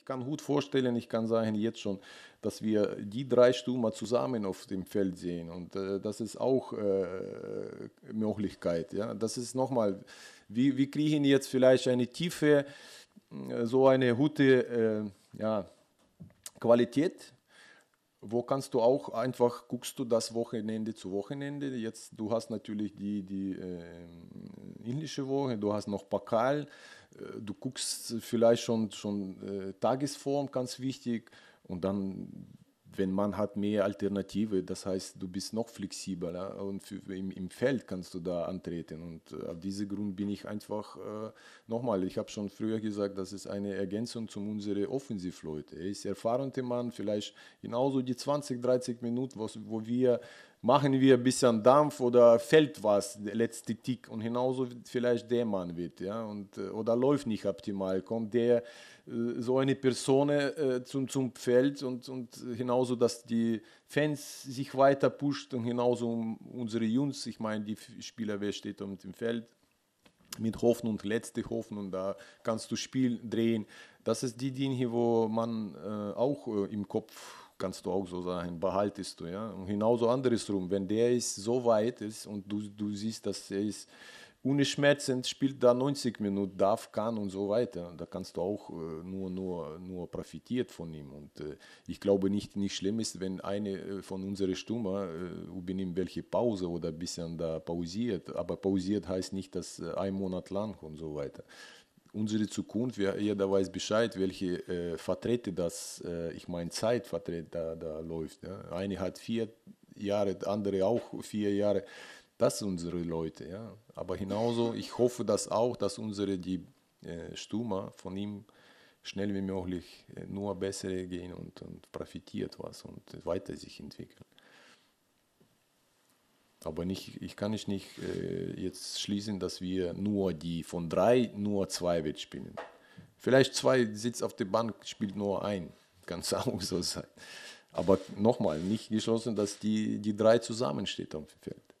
Ich kann gut vorstellen, ich kann sagen jetzt schon, dass wir die drei Stürmer zusammen auf dem Feld sehen. Und äh, das ist auch äh, Möglichkeit. Ja? Das ist nochmal, wir, wir kriegen jetzt vielleicht eine tiefe, äh, so eine gute äh, ja, Qualität wo kannst du auch einfach guckst du das Wochenende zu Wochenende jetzt du hast natürlich die die äh, indische Woche, du hast noch Pakal, äh, du guckst vielleicht schon, schon äh, Tagesform, ganz wichtig. Und dann, wenn man hat mehr Alternative, das heißt, du bist noch flexibler und für, im, im Feld kannst du da antreten. Und äh, auf diesem Grund bin ich einfach, nochmal, ich habe schon früher gesagt, das ist eine Ergänzung zu unseren Offensivleuten. Er ist erfahrener Mann, vielleicht genauso die 20, 30 Minuten, wo, wo wir machen wir ein bisschen Dampf oder fällt was, der letzte Tick und genauso vielleicht der Mann wird, ja, und, äh, oder läuft nicht optimal, kommt der, äh, so eine Person äh, zum, zum Feld und, und genauso, dass die Fans sich weiter pusht und genauso unsere Jungs, ich meine, die Spieler, wer steht auf dem Feld, mit Hoffnung, letzte Hoffnung, da kannst du Spiel drehen. Das ist die Dinge, wo man äh, auch äh, im Kopf kannst du auch so sagen, behaltest du. Ja? Und genauso andersrum, wenn der ist so weit ist und du, du siehst, dass er ist ohne Schmerzen, spielt da 90 Minuten, darf, kann und so weiter. Da kannst du auch äh, nur, nur, nur profitiert von ihm. Und äh, ich glaube nicht, nicht schlimm ist, wenn eine äh, von unseren Stürmer äh, übernimmt welche Pause oder ein bisschen da pausiert. Aber pausiert heißt nicht, dass äh, ein Monat lang und so weiter unsere Zukunft, wir, jeder weiß Bescheid, welche äh, Verträge das, äh, ich meine Zeitvertreter da, da läuft. Ja? Eine hat vier Jahre, andere auch vier Jahre. Das sind unsere Leute. Ja? Aber genauso, ich hoffe das auch, dass unsere die äh, Stürmer von ihm schnell wie möglich äh, nur bessere gehen und, und profitiert was und weiter sich entwickeln. Aber nicht, ich kann nicht äh, jetzt schließen, dass wir nur die von drei, nur zwei wird spielen. Vielleicht zwei sitzt auf der Bank, spielt nur ein. Kann es auch so sein. Aber nochmal, nicht geschlossen, dass die, die drei zusammensteht auf dem Feld.